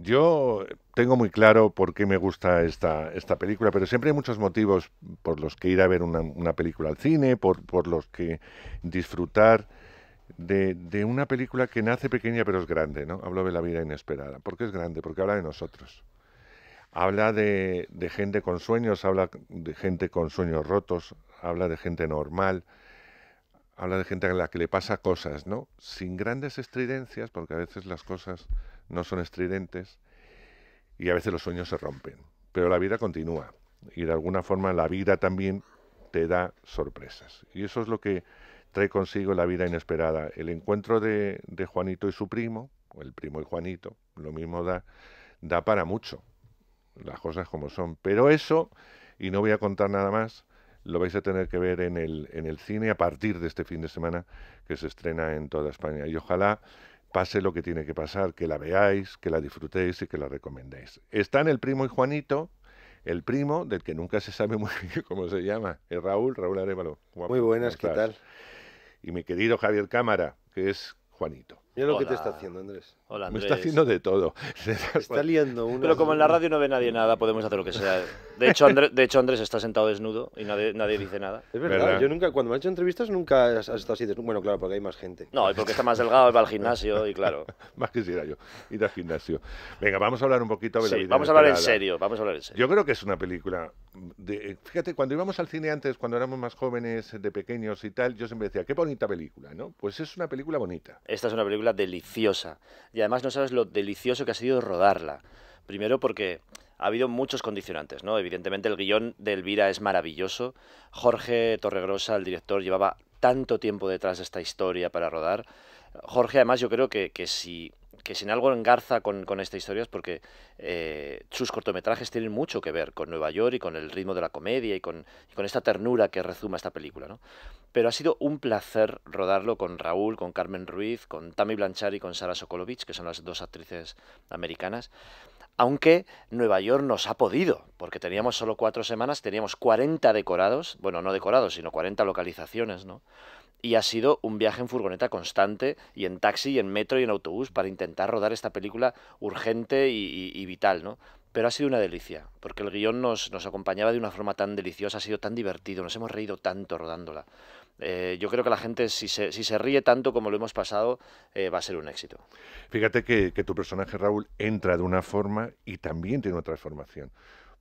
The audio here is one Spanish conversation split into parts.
Yo tengo muy claro por qué me gusta esta, esta película, pero siempre hay muchos motivos por los que ir a ver una, película al cine, por, los que disfrutar de, una película que nace pequeña pero es grande, ¿no? Hablo de la vida inesperada. ¿Por qué es grande? Porque habla de nosotros. Habla de, de gente con sueños, habla de gente con sueños rotos, habla de gente normal, habla de gente a la que le pasa cosas, ¿no? Sin grandes estridencias, porque a veces las cosas no son estridentes y a veces los sueños se rompen. Pero la vida continúa y de alguna forma la vida también te da sorpresas. Y eso es lo que trae consigo la vida inesperada. El encuentro de, Juanito y su primo, o el primo y Juanito, lo mismo da, da para mucho, las cosas como son. Pero eso, y no voy a contar nada más, lo vais a tener que ver en el, en el cine a partir de este fin de semana que se estrena en toda España. Y ojalá pase lo que tiene que pasar, que la veáis, que la disfrutéis y que la recomendéis. Están el primo y Juanito, el primo del que nunca se sabe muy bien cómo se llama, es Raúl, Raúl Arevalo. muy buenas, ¿qué tal? Y mi querido Javier Cámara, que es Juanito. Mira lo que te está haciendo, Andrés. Hola, Andrés. Me está haciendo de todo. está liando uno. Pero como en la radio no ve nadie nada, podemos hacer lo que sea. De hecho, Andrés, de hecho, Andrés está sentado desnudo y nadie, dice nada. Es verdad, Yo nunca, cuando me hecho entrevistas, nunca has estado así desnudo. Bueno, claro, porque hay más gente. No, y porque está más delgado, va al gimnasio y claro. más que si era yo ir al gimnasio. Venga, vamos a hablar un poquito Vamos a hablar en serio, vamos a hablar en serio. Yo creo que es una película. Eh, fíjate, cuando íbamos al cine antes, cuando éramos más jóvenes, de pequeños y tal, yo siempre decía, qué bonita película, ¿no? Pues es una película bonita. Esta es una película deliciosa. Y además no sabes lo delicioso que ha sido rodarla. Primero porque ha habido muchos condicionantes, ¿no? Evidentemente el guión de Elvira es maravilloso. Jorge Torregrosa, el director, llevaba tanto tiempo detrás de esta historia para rodar Jorge, además, yo creo que, que si que sin algo engarza con, con esta historia es porque eh, sus cortometrajes tienen mucho que ver con Nueva York y con el ritmo de la comedia y con, esta ternura que rezuma esta película. ¿no? Pero ha sido un placer rodarlo con Raúl, con Carmen Ruiz, con Tammy Blanchard y con Sara Sokolovich, que son las dos actrices americanas. Aunque Nueva York nos ha podido, porque teníamos solo cuatro semanas, teníamos 40 decorados, bueno, no decorados, sino 40 localizaciones, ¿no? Y ha sido un viaje en furgoneta constante y en taxi y en metro y en autobús para intentar rodar esta película urgente y, vital, ¿no? Pero ha sido una delicia, porque el guión nos, acompañaba de una forma tan deliciosa, ha sido tan divertido, nos hemos reído tanto rodándola. Eh, yo creo que la gente, si se, ríe tanto como lo hemos pasado, eh, va a ser un éxito. Fíjate que, que tu personaje, Raúl, entra de una forma y también tiene otra transformación.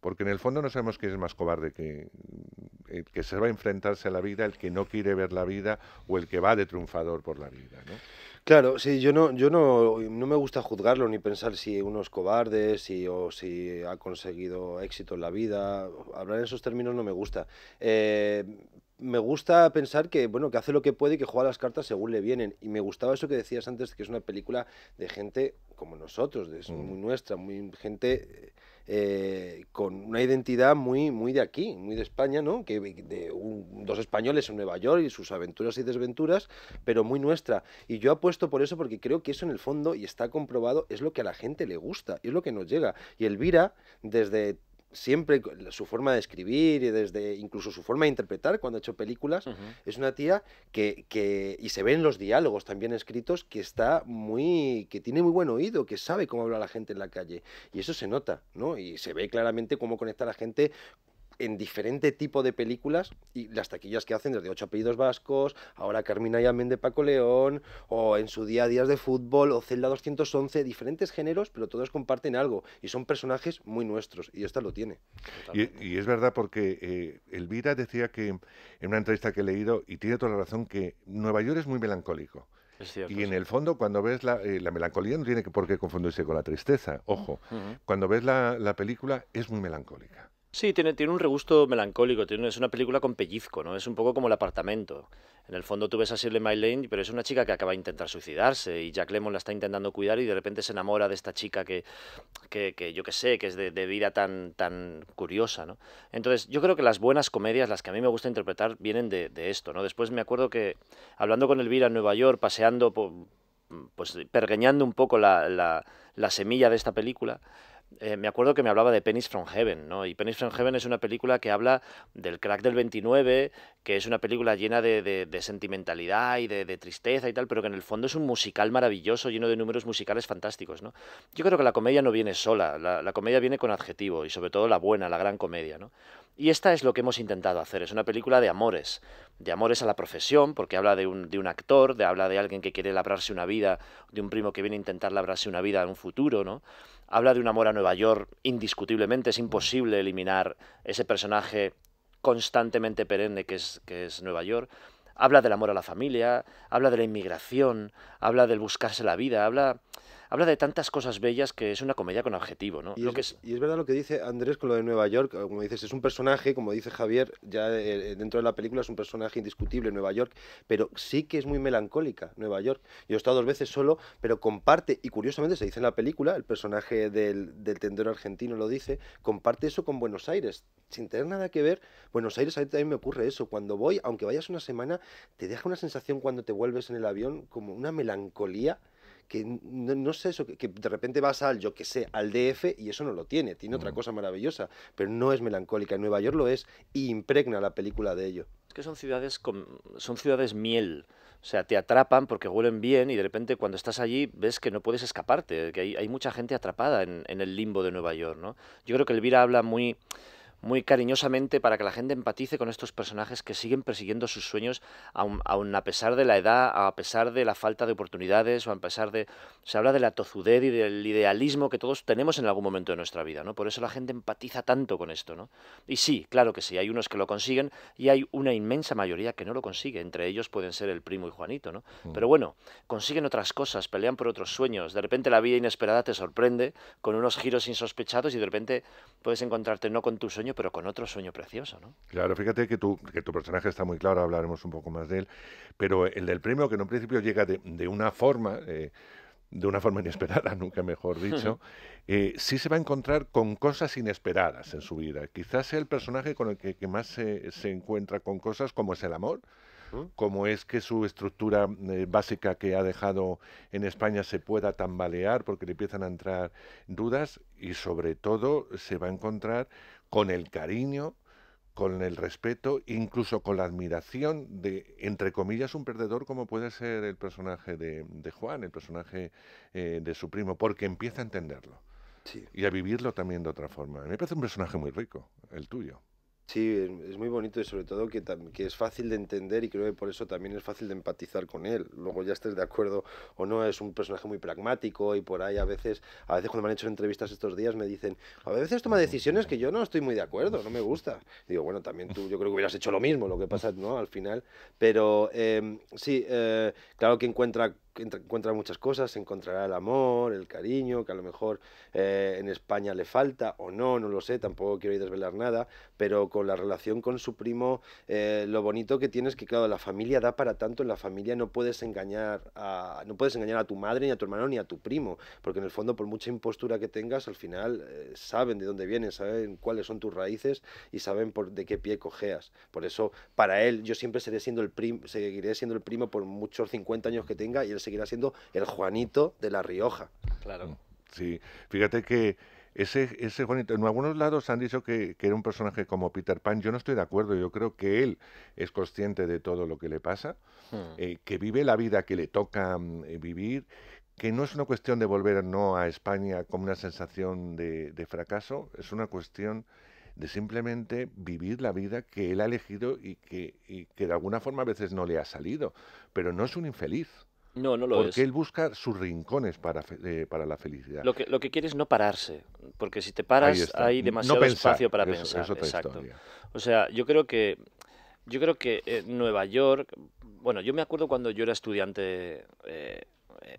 Porque en el fondo no sabemos quién es más cobarde, que, mm, el que se va a enfrentarse a la vida, el que no quiere ver la vida o el que va de triunfador por la vida. Claro, sí, yo no, yo no, no me gusta juzgarlo ni pensar si uno es cobarde o si ha conseguido éxito en la vida. Hablar en esos términos no me gusta. Eh, me gusta pensar que, bueno, que hace lo que puede y que juega las cartas según le vienen. Y me gustaba eso que decías antes, que es una película de gente como nosotros, es mm. muy nuestra, muy gente eh, con una identidad muy, muy de aquí, muy de España, ¿no? Que de dos españoles en Nueva York y sus aventuras y desventuras, pero muy nuestra. Y yo apuesto por eso porque creo que eso en el fondo, y está comprobado, es lo que a la gente le gusta, es lo que nos llega. Y Elvira, desde siempre su forma de escribir y desde incluso su forma de interpretar cuando ha hecho películas, es una tía que, que, y se ven en los diálogos también escritos, que está muy, que tiene muy buen oído, que sabe cómo habla la gente en la calle. Y eso se nota, ¿no? Y se ve claramente cómo conecta a la gente en diferente tipo de películas y las taquillas que hacen desde Ocho Apellidos Vascos, ahora Carmina y Amén de Paco León, o en su día a días de fútbol, o celda 211, diferentes géneros, pero todos comparten algo y son personajes muy nuestros y esta lo tiene. Y, es verdad porque eh, Elvira decía que en una entrevista que he leído, y tiene toda la razón, que Nueva York es muy melancólico. y en el fondo, cuando ves la, eh, melancolía, no tiene por qué confundirse con la tristeza, ojo. Cuando ves la película, es muy melancólica. Sí, tiene, un regusto melancólico, tiene, es una película con pellizco, ¿no? Es un poco como el apartamento. En el fondo tú ves a Shirley Lane, pero es una chica que acaba de intentar suicidarse y Jack Lemmon la está intentando cuidar y de repente se enamora de esta chica que, yo que sé, que es de, vida tan, tan curiosa, Entonces, yo creo que las buenas comedias, las que a mí me gusta interpretar, vienen de, esto, ¿no? Después me acuerdo que hablando con Elvira en Nueva York, paseando por, pues pergeñando un poco la, semilla de esta película, eh, me acuerdo que me hablaba de Penis from Heaven, ¿no? Y Penis from Heaven es una película que habla del crack del 29, que es una película llena de, sentimentalidad y de, tristeza y tal, pero que en el fondo es un musical maravilloso, lleno de números musicales fantásticos, ¿no? Yo creo que la comedia no viene sola, la, comedia viene con adjetivo, y sobre todo la buena, la gran comedia, ¿no? Y esta es lo que hemos intentado hacer, es una película de amores, de amores a la profesión, porque habla de un, actor, de, habla de alguien que quiere labrarse una vida, de un primo que viene a intentar labrarse una vida en un futuro, ¿no? habla de un amor a Nueva York, indiscutiblemente es imposible eliminar ese personaje constantemente perenne que es, que es Nueva York. Habla del amor a la familia, habla de la inmigración, habla del buscarse la vida, habla habla de tantas cosas bellas que es una comedia con adjetivo, ¿no? Y, es, verdad lo que dice Andrés con lo de Nueva York, ah, como dices, es un personaje, como dice Javier, ya eh, dentro de la película es un personaje indiscutible Nueva York, pero sí que es muy melancólica Nueva York. Yo he estado dos veces solo, pero comparte, y curiosamente se dice en la película, el personaje del, del tendero argentino lo dice, comparte eso con Buenos Aires, sin tener nada que ver. Buenos Aires a mí también me ocurre eso, cuando voy, aunque vayas una semana, te deja una sensación cuando te vuelves en el avión como una melancolía que no, sé eso, que, de repente vas al, yo que sé, al DF y eso no lo tiene, tiene otra mm. cosa maravillosa, pero no es melancólica, en Nueva York lo es e impregna la película de ello. Es que son ciudades, son ciudades miel. O sea, te atrapan porque huelen bien y de repente cuando estás allí ves que no puedes escaparte, que hay, mucha gente atrapada en, en, el limbo de Nueva York, ¿no? Yo creo que Elvira habla muy muy cariñosamente para que la gente empatice con estos personajes que siguen persiguiendo sus sueños aun, a pesar de la edad, a pesar de la falta de oportunidades o a pesar de... Se habla de la tozudez y del idealismo que todos tenemos en algún momento de nuestra vida, ¿no? Por eso la gente empatiza tanto con esto, ¿no? Y sí, claro que sí, hay unos que lo consiguen y hay una inmensa mayoría que no lo consigue. Entre ellos pueden ser el primo y Juanito, ¿no? Mm. Pero bueno, consiguen otras cosas, pelean por otros sueños. De repente la vida inesperada te sorprende con unos giros insospechados y de repente puedes encontrarte no con tu sueño, pero con otro sueño precioso, ¿no? Claro, fíjate que, que tu personaje está muy claro, hablaremos un poco más de él, pero el del premio, que en un principio llega de, una forma... de una forma eh, inesperada, nunca mejor dicho, eh, sí se va a encontrar con cosas inesperadas en su vida. Quizás sea el personaje con el que, más se, encuentra con cosas como es el amor, ¿Mm? como es que su estructura eh, básica que ha dejado en España se pueda tambalear porque le empiezan a entrar dudas y sobre todo se va a encontrar con el cariño, con el respeto, incluso con la admiración de, entre comillas, un perdedor como puede ser el personaje de, Juan, el personaje eh, de su primo, porque empieza a entenderlo y a vivirlo también de otra forma. me parece un personaje muy rico, el tuyo. Sí, em, es muy bonito y sobre todo que, que es fácil de entender y creo que por eso también es fácil de empatizar con él. Luego ya estés de acuerdo o no, es un personaje muy pragmático y por ahí a veces, a veces cuando me han hecho entrevistas estos días me dicen, a veces toma decisiones que yo no estoy muy de acuerdo, no me gusta. digo, bueno, también tú yo creo que hubieras hecho lo mismo, lo que pasa, ¿no? Al final. Pero em, sí, eh, claro que encuentra encuentra muchas cosas, encontrará el amor, el cariño, que a lo mejor eh, en España le falta o no, no lo sé, tampoco quiero ir desvelar nada, pero con la relación con su primo, eh, lo bonito que tienes es que, claro, la familia da para tanto, en la familia no puedes engañar a, no puedes engañar a tu madre, ni a tu hermano, ni a tu primo, porque en el fondo, por mucha impostura que tengas, al final eh, saben de dónde vienes, saben cuáles son tus raíces y saben por de qué pie cojeas. Por eso, para él, yo siempre seré siendo el seguiré siendo el primo por muchos 50 años que tenga y él seguirá siendo el Juanito de La Rioja. Claro. Mm, sí, fíjate que ese, ese Juanito, en algunos lados han dicho que, era un personaje como Peter Pan, yo no estoy de acuerdo, yo creo que él es consciente de todo lo que le pasa, hmm. eh, que vive la vida que le toca mm, eh, vivir, que no es una cuestión de volver no a España con una sensación de, fracaso, es una cuestión de simplemente vivir la vida que él ha elegido y que, y que de alguna forma a veces no le ha salido, pero no es un infeliz. No, no lo porque es. Porque él busca sus rincones eh, para, la felicidad. Lo que, lo que quiere es no pararse, porque si te paras hay demasiado espacio para pensar. exacto. O sea, yo creo que yo creo que eh, Nueva York, bueno, yo me acuerdo cuando yo era estudiante eh,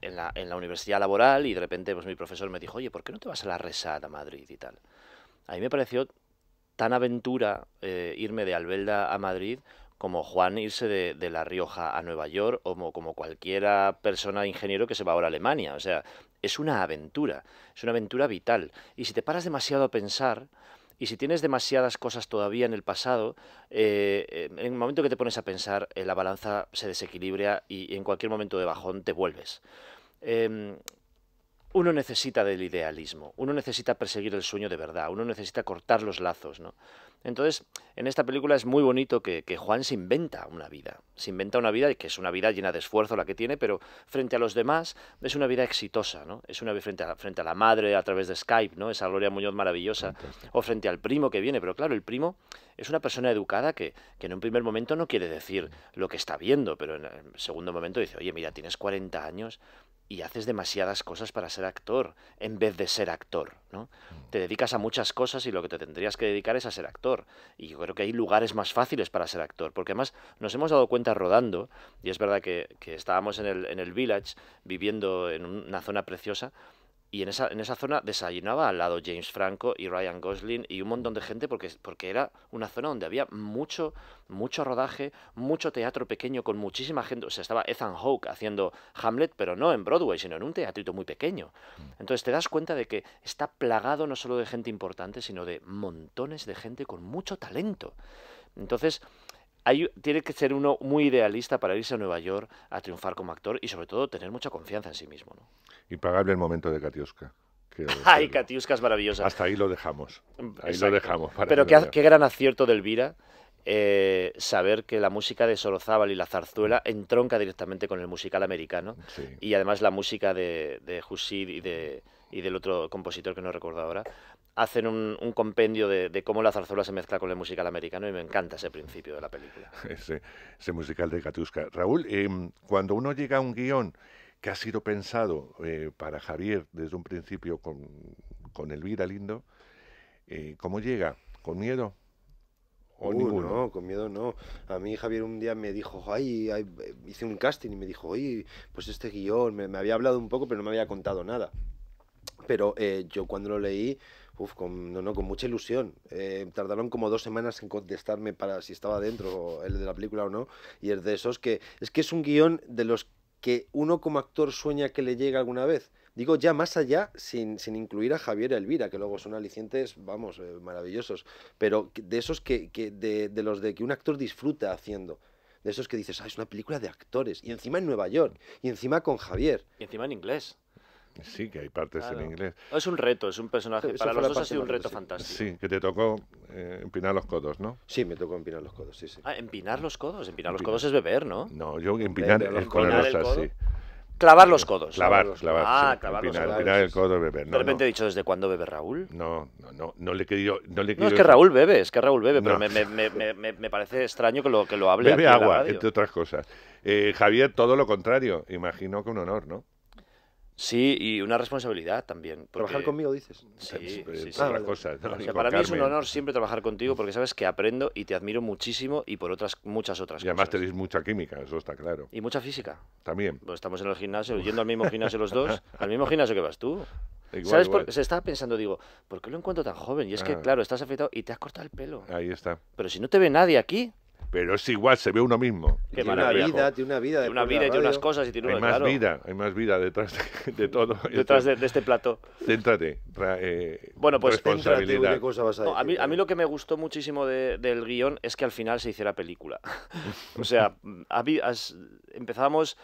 en, la, universidad laboral y de repente pues, mi profesor me dijo, oye, ¿por qué no te vas a la resada a Madrid y tal? A mí me pareció tan aventura irme de Albelda a Madrid como Juan irse de, La Rioja a Nueva York o como, cualquier cualquiera persona ingeniero que se va ahora a Alemania. O sea, es una aventura, es una aventura vital. Y si te paras demasiado a pensar, y si tienes demasiadas cosas todavía en el pasado, eh, eh, en el momento que te pones a pensar, eh, la balanza se desequilibra y en cualquier momento de bajón te vuelves. Em, uno necesita del idealismo, uno necesita perseguir el sueño de verdad, uno necesita cortar los lazos, ¿no? Entonces, en esta película es muy bonito que, Juan se inventa una vida, se inventa una vida que es una vida llena de esfuerzo la que tiene, pero frente a los demás es una vida exitosa, ¿no? Es una vida frente a, la madre a través de Skype, ¿no? Esa Gloria Muñoz maravillosa, o frente al primo que viene, pero claro, el primo es una persona educada que, que en un primer momento no quiere decir lo que está viendo, pero en el segundo momento dice, oye, mira, tienes 40 años, y haces demasiadas cosas para ser actor en vez de ser actor, ¿no? Mm. Te dedicas a muchas cosas y lo que te tendrías que dedicar es a ser actor. Y yo creo que hay lugares más fáciles para ser actor, porque además nos hemos dado cuenta rodando, y es verdad que, estábamos en el, en el village viviendo en una zona preciosa, y en esa, en esa zona desayunaba al lado James Franco y Ryan Gosling y un montón de gente porque, porque era una zona donde había mucho, mucho rodaje, mucho teatro pequeño con muchísima gente. O sea, estaba Ethan Hawke haciendo Hamlet, pero no en Broadway, sino en un teatrito muy pequeño. Mm. Entonces te das cuenta de que está plagado no solo de gente importante, sino de montones de gente con mucho talento. Entonces, tiene que ser uno muy idealista para irse a Nueva York a triunfar como actor y sobre todo tener mucha confianza en sí mismo. ¿no? Impagable el momento de Katiuska. Ay, Katiuska es maravillosa. Hasta ahí lo dejamos. Ahí lo dejamos. Pero qué, gran acierto de Elvira. Eh, saber que la música de Sorozábal y la zarzuela entronca directamente con el musical americano y además la música de, de y de, y del otro compositor que no recuerdo ahora, hacen un, compendio de, cómo la zarzuela se mezcla con el musical americano y me encanta ese principio de la película. Ese, musical de Katuska. Raúl, em, cuando uno llega a un guión que ha sido pensado eh, para Javier desde un principio con, con Elvira Lindo, eh, ¿cómo llega? ¿Con miedo? ¿O No, con miedo no. A mí Javier un día me dijo, ay, hice un casting y me dijo, oye, pues este guión, me había hablado un poco pero no me había contado nada pero eh, yo cuando lo leí, con, no, con mucha ilusión. Eh, tardaron como dos semanas en contestarme para si estaba dentro el de la película o no, y es de esos que es que es un guión de los que uno como actor sueña que le llegue alguna vez. Digo, ya más allá, sin, incluir a Javier y Elvira, que luego son alicientes, vamos, eh, maravillosos, pero de esos que, de, los de que un actor disfruta haciendo de esos que dices, ah, es una película de actores, y encima en Nueva York, y encima con Javier. Y encima en inglés. Sí, que hay partes en inglés. Es un reto, es un personaje. Para los dos ha sido un reto fantástico. Sí, que te tocó eh, empinar los codos, ¿no? Sí, me tocó empinar los codos, sí, sí. Ah, empinar los codos. Empinar, los codos es beber, ¿no? No, yo empinar es ponerlos así. Clavar los codos. Clavar, clavar. ah, clavar los codos. el codo, beber. No, de repente he dicho, ¿desde cuándo bebe Raúl? No, no, no, no le he querido... No, le es que Raúl bebe, es que Raúl bebe, pero me, me, me, me, parece extraño que lo, que lo hable Bebe agua, entre otras cosas. Eh, Javier, todo lo contrario. Imagino que un honor, ¿no? Sí, y una responsabilidad también. Trabajar conmigo, dices. Sí, sí, pues, sí. cosa. o sea, para mí es un honor siempre trabajar contigo porque sabes que aprendo y te admiro muchísimo y por otras muchas otras cosas. Y además tenéis mucha química, eso está claro. Y mucha física. También. Pues estamos en el gimnasio, yendo al mismo gimnasio los dos, al mismo gimnasio que vas tú. Igual, ¿Sabes? se estaba pensando, digo, ¿por qué lo encuentro tan joven? Y es que, ah. claro, estás afectado y te has cortado el pelo. Ahí está. Pero si no te ve nadie aquí pero es igual, se ve uno mismo. Qué tiene una vida, tiene una vida. Tiene una vida y unas cosas y tiene Hay más vida, hay más vida detrás de, todo. detrás de, este plato. Céntrate. Eh, bueno, pues responsabilidad. a, mí, lo que me gustó muchísimo del guión es que al final se hiciera película. o sea, empezamos...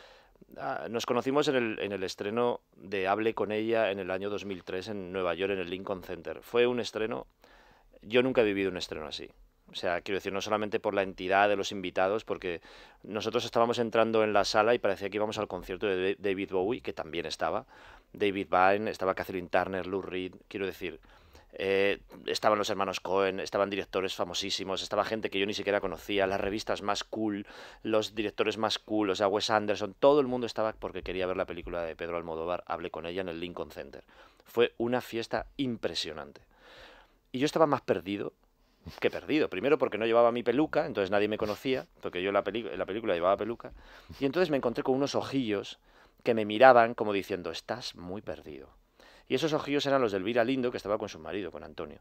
Ah, nos conocimos en el, en el, estreno de Hable con ella en el año 2003 en Nueva York, en el Lincoln Center. Fue un estreno, yo nunca he vivido un estreno así. O sea, quiero decir, no solamente por la entidad de los invitados, porque nosotros estábamos entrando en la sala y parecía que íbamos al concierto de David Bowie, que también estaba. David Byrne, estaba Kathleen Turner, Lou Reed, quiero decir. Eh, estaban los hermanos Cohen, estaban directores famosísimos, estaba gente que yo ni siquiera conocía, las revistas más cool, los directores más cool, o sea, Wes Anderson, todo el mundo estaba porque quería ver la película de Pedro Almodóvar, hablé con ella en el Lincoln Center. Fue una fiesta impresionante. Y yo estaba más perdido que perdido. Primero porque no llevaba mi peluca, entonces nadie me conocía, porque yo en la, película llevaba peluca. Y entonces me encontré con unos ojillos que me miraban como diciendo, estás muy perdido. Y esos ojillos eran los de Elvira Lindo, que estaba con su marido, con Antonio.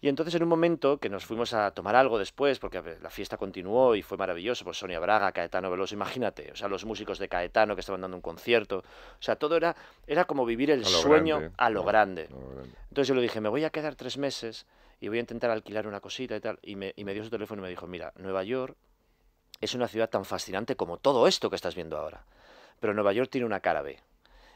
Y entonces en un momento que nos fuimos a tomar algo después, porque la fiesta continuó y fue maravilloso, pues Sonia Braga, Caetano Veloso, imagínate, o sea, los músicos de Caetano que estaban dando un concierto, o sea, todo era, era como vivir el sueño a, lo a, lo grande. Entonces yo le dije, me voy a quedar tres meses y voy a intentar alquilar una cosita y tal. Y me, y dio su teléfono y me dijo, mira, Nueva York es una ciudad tan fascinante como todo esto que estás viendo ahora. Pero Nueva York tiene una cara B.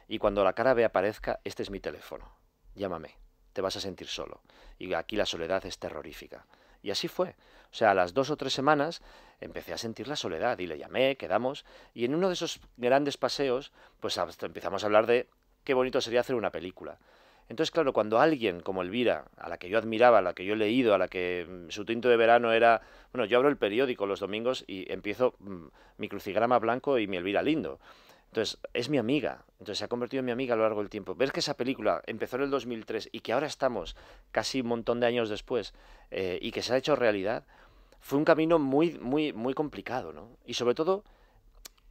Y cuando la cara B aparezca, este es mi teléfono. Llámame, te vas a sentir solo. Y aquí la soledad es terrorífica. Y así fue. O sea, a las dos o tres semanas empecé a sentir la soledad y le llamé, quedamos. Y en uno de esos grandes paseos, pues empezamos a hablar de qué bonito sería hacer una película. Entonces, claro, cuando alguien como Elvira, a la que yo admiraba, a la que yo he leído, a la que mm, su tinto de verano era... Bueno, yo abro el periódico los domingos y empiezo mm, mi crucigrama blanco y mi Elvira lindo. Entonces, es mi amiga. Entonces, se ha convertido en mi amiga a lo largo del tiempo. Ver que esa película empezó en el 2003 y que ahora estamos casi un montón de años después eh, y que se ha hecho realidad, fue un camino muy, muy, muy complicado, ¿no? Y sobre todo,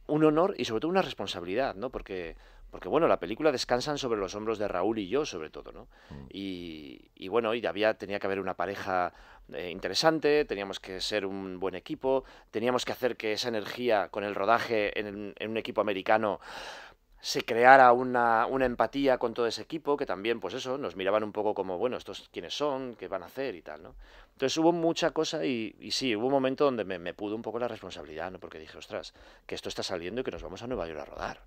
un honor y sobre todo una responsabilidad, ¿no? Porque, porque bueno, la película descansan sobre los hombros de Raúl y yo, sobre todo, ¿no? Mm. Y, bueno, y había, tenía que haber una pareja eh, interesante, teníamos que ser un buen equipo, teníamos que hacer que esa energía con el rodaje en, un equipo americano se creara una, empatía con todo ese equipo, que también, pues eso, nos miraban un poco como, bueno, estos quiénes son, qué van a hacer y tal, ¿no? Entonces hubo mucha cosa y, y sí, hubo un momento donde me, me, pudo un poco la responsabilidad, ¿no? Porque dije, ostras, que esto está saliendo y que nos vamos a Nueva York a rodar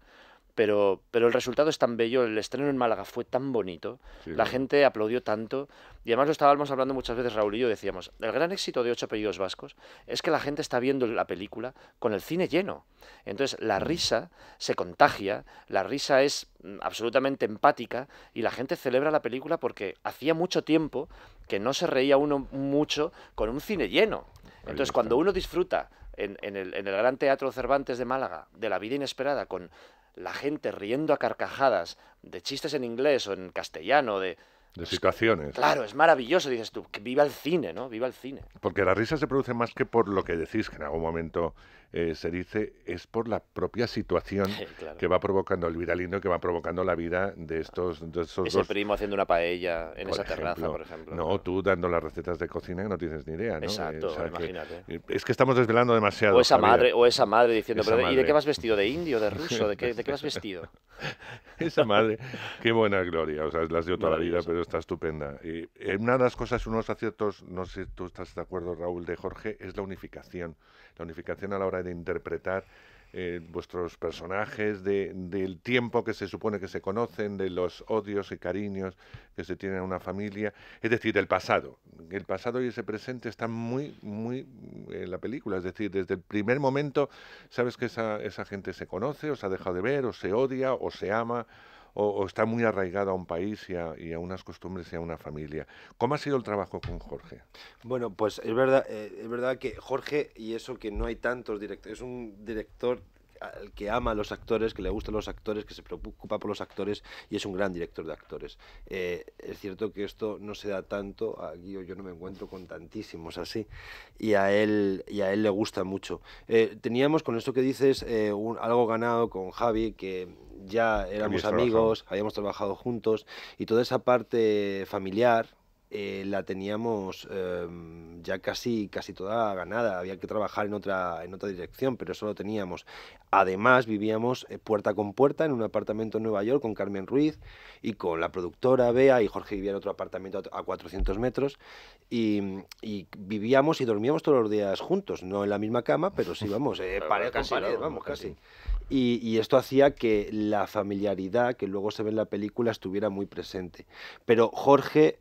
pero, el resultado es tan bello, el estreno en Málaga fue tan bonito, la gente aplaudió tanto, y además lo estábamos hablando muchas veces Raúl y yo, decíamos, el gran éxito de Ocho Apellidos Vascos es que la gente está viendo la película con el cine lleno. Entonces la mm. risa se contagia, la risa es mm, absolutamente empática y la gente celebra la película porque hacía mucho tiempo que no se reía uno mucho con un cine lleno. Entonces cuando uno disfruta en, el, Gran Teatro Cervantes de Málaga, de la vida inesperada, con la gente riendo a carcajadas de chistes en inglés o en castellano, de... Pues, situaciones. Claro, es maravilloso, dices tú, que viva el cine, ¿no? Viva el cine. Porque la risa se produce más que por lo que decís, que en algún momento eh, se dice es por la propia situación que va provocando el viralino, que va provocando la vida de estos, de esos primo haciendo una paella en esa terraza, por ejemplo. No, tú dando las recetas de cocina que no tienes ni idea, Exacto, imagínate. es que estamos desvelando demasiado. O esa madre, o esa madre diciendo, pero ¿y de qué vas vestido? ¿De indio? ¿De ruso? ¿De qué, de qué vas vestido? esa madre, qué buena gloria, o sea, la dio toda la vida, pero está estupenda. Y eh, una de las cosas, unos aciertos, no sé si tú estás de acuerdo, Raúl, de Jorge, es la unificación. La unificación a la hora de de interpretar eh, vuestros personajes, de, del tiempo que se supone que se conocen, de los odios y cariños que se tienen en una familia, es decir, del pasado. El pasado y ese presente están muy, muy en la película, es decir, desde el primer momento sabes que esa, esa gente se conoce, o se ha dejado de ver, o se odia, o se ama, o, está muy arraigada a un país y a, unas costumbres y a una familia. ¿Cómo ha sido el trabajo con Jorge? Bueno, pues es verdad, eh, es verdad que Jorge, y eso que no hay tantos directores, es un director el que ama a los actores, que le gustan los actores, que se preocupa por los actores y es un gran director de actores. Eh, es cierto que esto no se da tanto, aquí yo no me encuentro con tantísimos así, y a él, y a él le gusta mucho. Eh, teníamos con esto que dices eh, algo ganado con Javi, que ya éramos amigos, habíamos trabajado juntos, y toda esa parte familiar, eh, la teníamos em, ya casi, casi toda ganada. Había que trabajar en otra, en otra dirección, pero eso lo teníamos. Además, vivíamos eh, puerta con puerta en un apartamento en Nueva York con Carmen Ruiz y con la productora Bea y Jorge vivía en otro apartamento a 400 metros. Y, vivíamos y dormíamos todos los días juntos, no en la misma cama, pero sí, vamos, eh, pared casi, vamos, casi. Y, y, esto hacía que la familiaridad que luego se ve en la película estuviera muy presente. Pero Jorge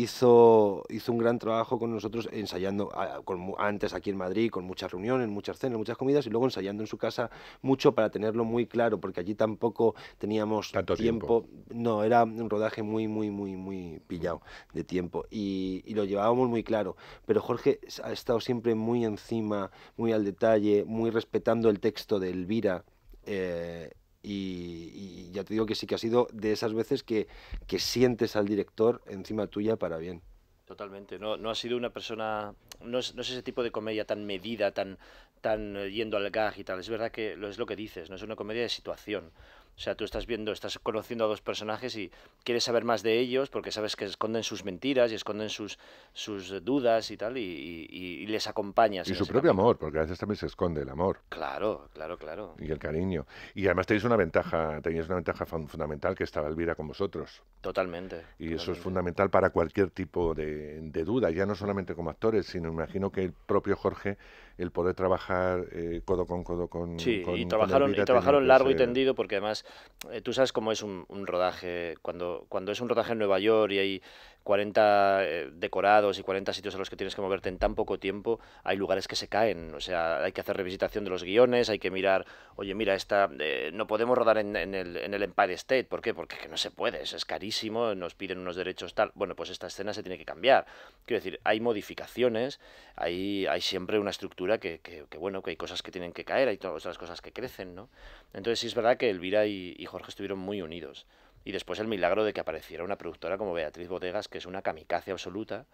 hizo, hizo un gran trabajo con nosotros ensayando ah, antes aquí en Madrid, con muchas reuniones, muchas cenas, muchas comidas, y luego ensayando en su casa mucho para tenerlo muy claro, porque allí tampoco teníamos Tanto tiempo. No, era un rodaje muy, muy, muy, muy pillado de tiempo, y, lo llevábamos muy claro. Pero Jorge ha estado siempre muy encima, muy al detalle, muy respetando el texto de Elvira. Eh, y, ya te digo que sí que ha sido de esas veces que, que sientes al director encima tuya para bien. Totalmente, no, no ha sido una persona, no es, no es ese tipo de comedia tan medida, tan, tan eh, yendo al gag y tal, es verdad que lo, es lo que dices, no es una comedia de situación, o sea, tú estás viendo, estás conociendo a dos personajes y quieres saber más de ellos porque sabes que esconden sus mentiras y esconden sus, sus dudas y tal, y, les acompañas. Y su propio amor, porque a veces también se esconde el amor. Claro, claro, claro. Y el cariño. Y además tenéis una ventaja, tenéis una ventaja fundamental que estaba Elvira con vosotros. Totalmente. Y eso es fundamental para cualquier tipo de, de duda, ya no solamente como actores, sino imagino que el propio Jorge el poder trabajar eh, codo con codo con. Sí, y trabajaron, y trabajaron largo y tendido porque además eh, tú sabes cómo es un, un, rodaje. Cuando, cuando es un rodaje en Nueva York y hay 40 eh, decorados y 40 sitios a los que tienes que moverte en tan poco tiempo, hay lugares que se caen. O sea, hay que hacer revisitación de los guiones, hay que mirar, oye, mira, esta, eh, no podemos rodar en, el, en, el, Empire State. ¿Por qué? Porque no se puede, es carísimo, nos piden unos derechos tal. Bueno, pues esta escena se tiene que cambiar. Quiero decir, hay modificaciones, hay, hay siempre una estructura que, que, bueno, que hay cosas que tienen que caer, hay todas las cosas que crecen, ¿no? Entonces sí es verdad que Elvira y Jorge estuvieron muy unidos. Y después el milagro de que apareciera una productora como Beatriz Bodegas, que es una kamikaze absoluta,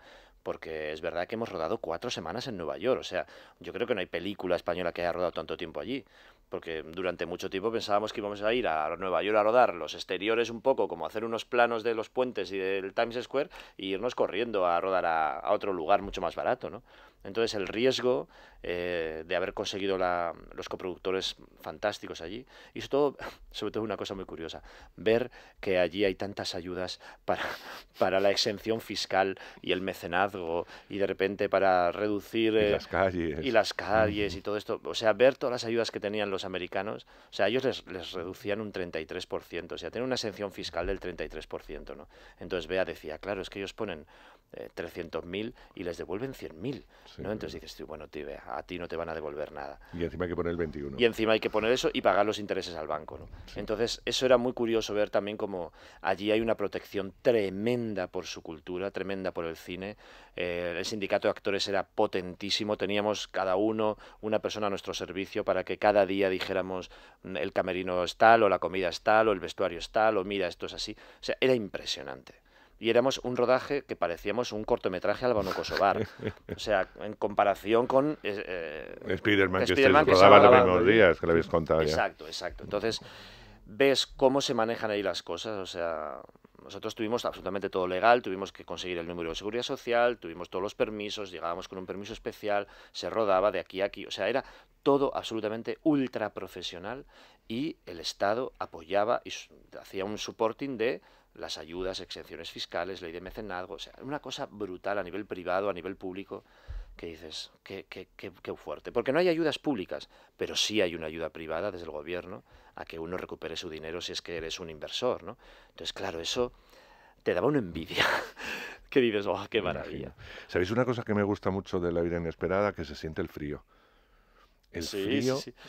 porque es verdad que hemos rodado cuatro semanas en Nueva York. O sea, yo creo que no hay película española que haya rodado tanto tiempo allí. Porque durante mucho tiempo pensábamos que íbamos a ir a Nueva York a rodar los exteriores un poco, como hacer unos planos de los puentes y del Times Square, e irnos corriendo a rodar a, a otro lugar mucho más barato, ¿no? Entonces el riesgo eh, de haber conseguido los coproductores fantásticos allí, y sobre todo, una cosa muy curiosa, ver que allí hay tantas ayudas para, para la exención fiscal y el mecenazgo, y de repente para reducir... y eh, las calles. Y las calles y todo esto. O sea, ver todas las ayudas que tenían los americanos, o sea, ellos les, reducían un 33%, o sea, tener una exención fiscal del 33%, ¿no? Entonces Bea decía, claro, es que ellos ponen 300.000 eh, y les devuelven 100.000. mil, ¿no? Entonces dices, bueno, tío, a ti no te van a devolver nada. Y encima hay que poner el 21. Y encima hay que poner eso y pagar los intereses al banco. ¿no? Entonces, eso era muy curioso ver también como allí hay una protección tremenda por su cultura, tremenda por el cine. Eh, el sindicato de actores era potentísimo. Teníamos cada uno una persona a nuestro servicio para que cada día dijéramos el camerino es tal, o la comida es tal, o el vestuario es tal, o mira, esto es así. O sea, era impresionante y éramos un rodaje que parecíamos un cortometraje Banu Kosovar. o sea, en comparación con... Eh, eh, Spiderman, que, rodaba los mismos que lo habéis contado ya. Exacto, exacto. Entonces, ves cómo se manejan ahí las cosas, o sea... Nosotros tuvimos absolutamente todo legal, tuvimos que conseguir el número de seguridad social, tuvimos todos los permisos, llegábamos con un permiso especial, se rodaba de aquí a aquí, o sea, era todo absolutamente ultra profesional y el Estado apoyaba y hacía un supporting de las ayudas, exenciones fiscales, ley de mecenazgo, o sea, una cosa brutal a nivel privado, a nivel público, que dices, qué, qué, qué, fuerte. Porque no hay ayudas públicas, pero sí hay una ayuda privada desde el gobierno a que uno recupere su dinero si es que eres un inversor, ¿no? Entonces, claro, eso te daba una envidia. que dices, oh, qué maravilla. ¿Sabéis una cosa que me gusta mucho de la vida inesperada? Que se siente el frío sí,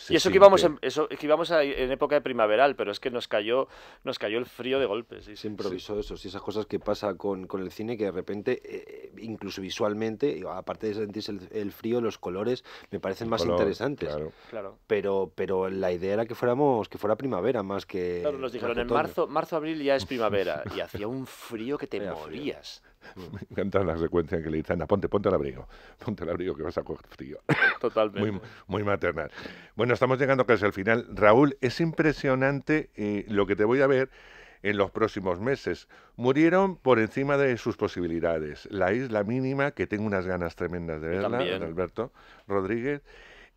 Y eso que íbamos, en, eso, íbamos en época de primaveral, pero es que nos cayó, nos cayó el frío de golpes. Se improvisó eso, sí, esas cosas que pasa con, el cine, que de repente, eh, incluso visualmente, aparte de sentirse el, frío, los colores me parecen más interesantes. Claro. Pero, pero la idea era que fuéramos, que fuera primavera más que. Claro, nos dijeron en marzo, marzo, abril ya es primavera. y hacía un frío que te morías. Me encanta la secuencia que le dicen, ponte, ponte el abrigo, ponte el abrigo que vas a coger frío. Totalmente. Muy, maternal. Bueno, estamos llegando casi al final. Raúl, es impresionante eh, lo que te voy a ver en los próximos meses. Murieron por encima de sus posibilidades. La isla mínima, que tengo unas ganas tremendas de verla, Alberto Rodríguez.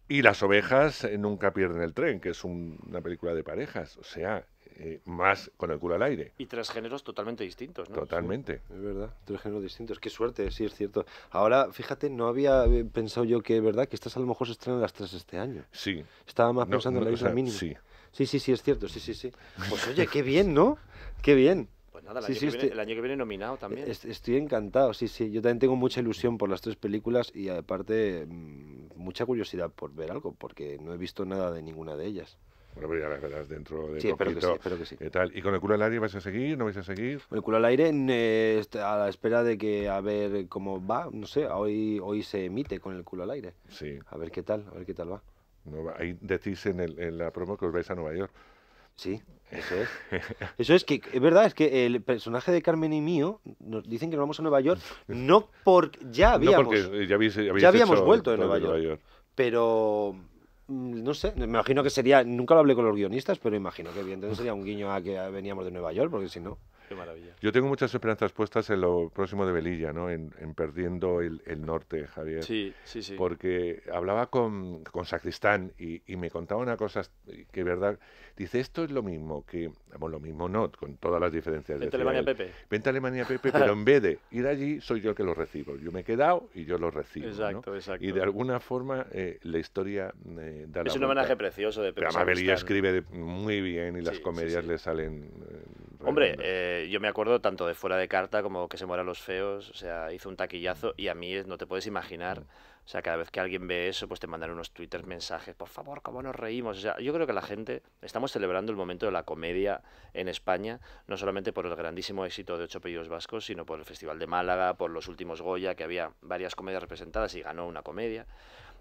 Y Las ovejas eh, nunca pierden el tren, que es una película de parejas. O sea, eh, más con el culo al aire. Y tres géneros totalmente distintos, Totalmente. es verdad, tres géneros distintos. Qué suerte, sí, es cierto. Ahora, fíjate, no había eh, pensado yo que es verdad que estas a lo mejor se estrenan las tres este año. Sí. Estaba más pensando en la isla mínima. Sí. sí, sí, es cierto, sí, sí, sí. Pues oye, qué bien, ¿no? Qué bien. Pues nada, el, año que viene, nominado también. estoy encantado, sí, sí. Yo también tengo mucha ilusión por las tres películas y aparte mm, mucha curiosidad por ver algo, porque no he visto nada de ninguna de ellas. Bueno, pero ya verás dentro de sí, Espero que sí, espero que sí. ¿Y con el culo al aire vais a seguir? ¿No vais a seguir? Con el culo al aire eh, a la espera de que a ver cómo va. No sé, hoy, hoy se emite con el culo al aire. Sí. A ver qué tal, a ver qué tal va. ahí decís en, la promo que os vais a Nueva York. Sí, eso es. Eso es que, es verdad, es que el personaje de Carmen y mío nos dicen que nos vamos a Nueva York, no por. Ya habíamos. porque ya, habíamos vuelto de Nueva, York. Pero Mm, no sé, me imagino que sería, nunca lo hablé con los guionistas, pero imagino que bien entonces sería un guiño a que veníamos de Nueva York, porque si no maravilla. Yo tengo muchas esperanzas puestas en lo próximo de Belilla, ¿no? En, perdiendo el, norte, Javier. Sí, sí, sí. Porque hablaba con, con Sacristán y, me contaba una cosa que, verdad, dice, esto es lo mismo que, bueno, lo mismo no, con todas las diferencias. Vente a Alemania, Pepe. Vente a Alemania, Pepe, pero en vez de ir allí, soy yo el que lo recibo. Yo me he quedado y yo lo recibo. Exacto, exacto. Y de alguna forma eh, la historia eh, da es la Es un homenaje precioso de Pepe. Pero escribe muy bien y las comedias le salen... Eh, Hombre, eh, yo me acuerdo tanto de Fuera de Carta como Que se mueran los feos, o sea, hizo un taquillazo y a mí no te puedes imaginar, mm. o sea, cada vez que alguien ve eso, pues te mandan unos Twitter mensajes, por favor, cómo nos reímos, o sea, yo creo que la gente, estamos celebrando el momento de la comedia en España, no solamente por el grandísimo éxito de Ocho Pedidos Vascos, sino por el Festival de Málaga, por los últimos Goya, que había varias comedias representadas y ganó una comedia,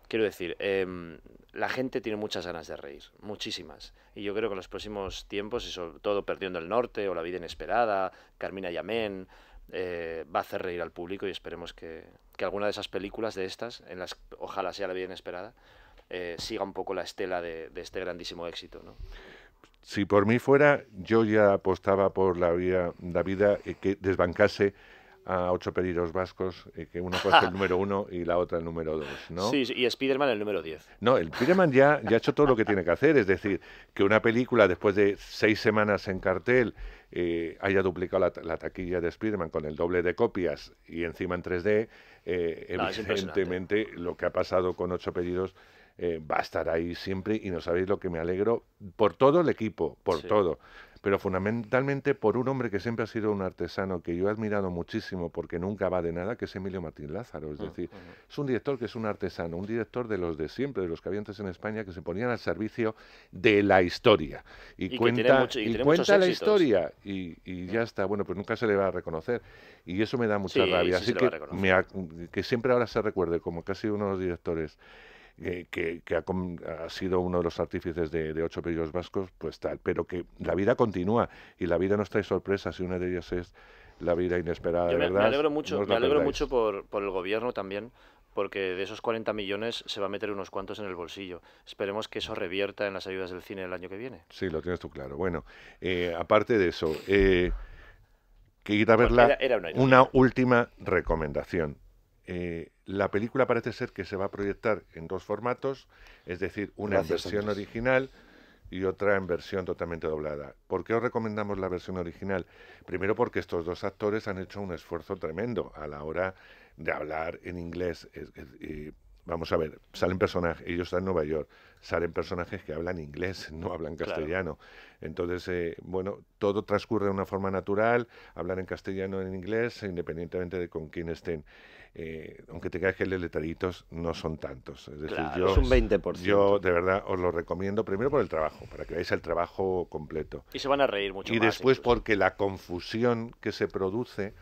Quiero decir, em, la gente tiene muchas ganas de reír, muchísimas. Y yo creo que en los próximos tiempos, y sobre todo Perdiendo el Norte o La Vida Inesperada, Carmina Yamén, eh, va a hacer reír al público y esperemos que, alguna de esas películas de estas, en las ojalá sea La Vida Inesperada, eh, siga un poco la estela de, este grandísimo éxito. Si por mí fuera, yo ya apostaba por la vida, la vida eh, que desbancase a ocho pedidos vascos, y eh, que uno fuese el número uno y la otra el número dos, ¿no? Sí, y Spiderman el número diez. No, el Spiderman ya, ya ha hecho todo lo que tiene que hacer, es decir, que una película después de seis semanas en cartel eh, haya duplicado la, taquilla de Spiderman con el doble de copias y encima en 3D, eh, evidentemente lo que ha pasado con ocho pedidos va a estar ahí siempre y no sabéis lo que me alegro por todo el equipo, por todo pero fundamentalmente por un hombre que siempre ha sido un artesano que yo he admirado muchísimo porque nunca va de nada, que es Emilio Martín Lázaro. Es mm, decir, mm, mm. es un director que es un artesano, un director de los de siempre, de los que había antes en España, que se ponían al servicio de la historia. Y, cuenta, y cuenta la historia y, ya está. Bueno, pues nunca se le va a reconocer. Y eso me da mucha rabia. Así que, que siempre ahora se recuerde como casi uno de los directores eh, que, ha, sido uno de los artífices de, ocho periodos vascos, pues tal, pero que la vida continúa y la vida no trae sorpresas si una de ellas es la vida inesperada. me, verdad, alegro mucho, alegro mucho por, el gobierno también, porque de esos 40 millones se va a meter unos cuantos en el bolsillo. Esperemos que eso revierta en las ayudas del cine el año que viene. Sí, lo tienes tú claro. Bueno, eh, aparte de eso, eh, verla, una, una, última recomendación. Eh, la película parece ser que se va a proyectar en dos formatos, es decir, una en versión original y otra en versión totalmente doblada. ¿Por qué os recomendamos la versión original? Primero porque estos dos actores han hecho un esfuerzo tremendo a la hora de hablar en inglés. vamos a ver, salen personajes, ellos están en Nueva York, salen personajes que hablan inglés, no hablan castellano. Entonces, eh, bueno, todo transcurre de una forma natural, hablar en castellano en inglés, independientemente de con quién estén. Eh, aunque tengáis que leer letraditos no son tantos. Es decir, yo, un 20%. de verdad os lo recomiendo primero por el trabajo, para que veáis el trabajo completo. Y se van a reír mucho. Y después porque la confusión que se produce...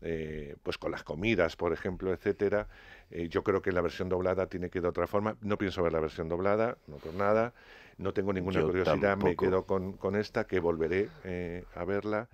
Eh, pues con las comidas, por ejemplo, etcétera. Eh, yo creo que la versión doblada tiene que ir de otra forma. No pienso ver la versión doblada, no por nada. No tengo ninguna curiosidad, me quedo con, esta, que volveré a verla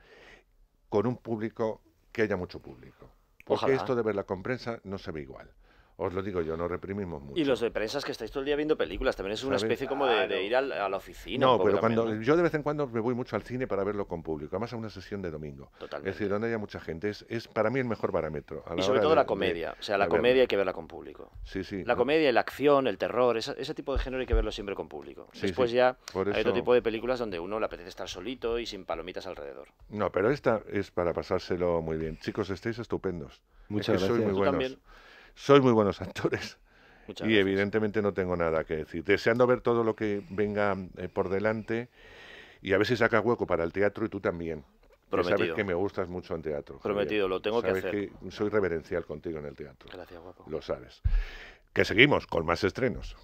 con un público que haya mucho público. Porque esto de ver la compresa no se ve igual. Os lo digo yo, no reprimimos mucho. Y los de prensa que estáis todo el día viendo películas, también es una especie como de, ir a la oficina. No, pero cuando yo de vez en cuando me voy mucho al cine para verlo con público, además a una sesión de domingo. Totalmente. Es decir, donde haya mucha gente. Es, para mí el mejor parámetro Y sobre todo la comedia. O sea, la comedia hay que verla con público. Sí, sí. La comedia la acción, el terror, ese tipo de género hay que verlo siempre con público. Después ya hay otro tipo de películas donde uno le apetece estar solito y sin palomitas alrededor. No, pero esta es para pasárselo muy bien. Chicos, estáis estupendos. Muchas gracias. muy sois muy buenos actores. y evidentemente no tengo nada que decir. Deseando ver todo lo que venga eh, por delante y a ver si sacas hueco para el teatro y tú también. Prometido. sabes que me gustas mucho en teatro. Prometido, lo tengo que hacer. Que soy reverencial contigo en el teatro. Gracias, guapo. Lo sabes. Que seguimos con más estrenos.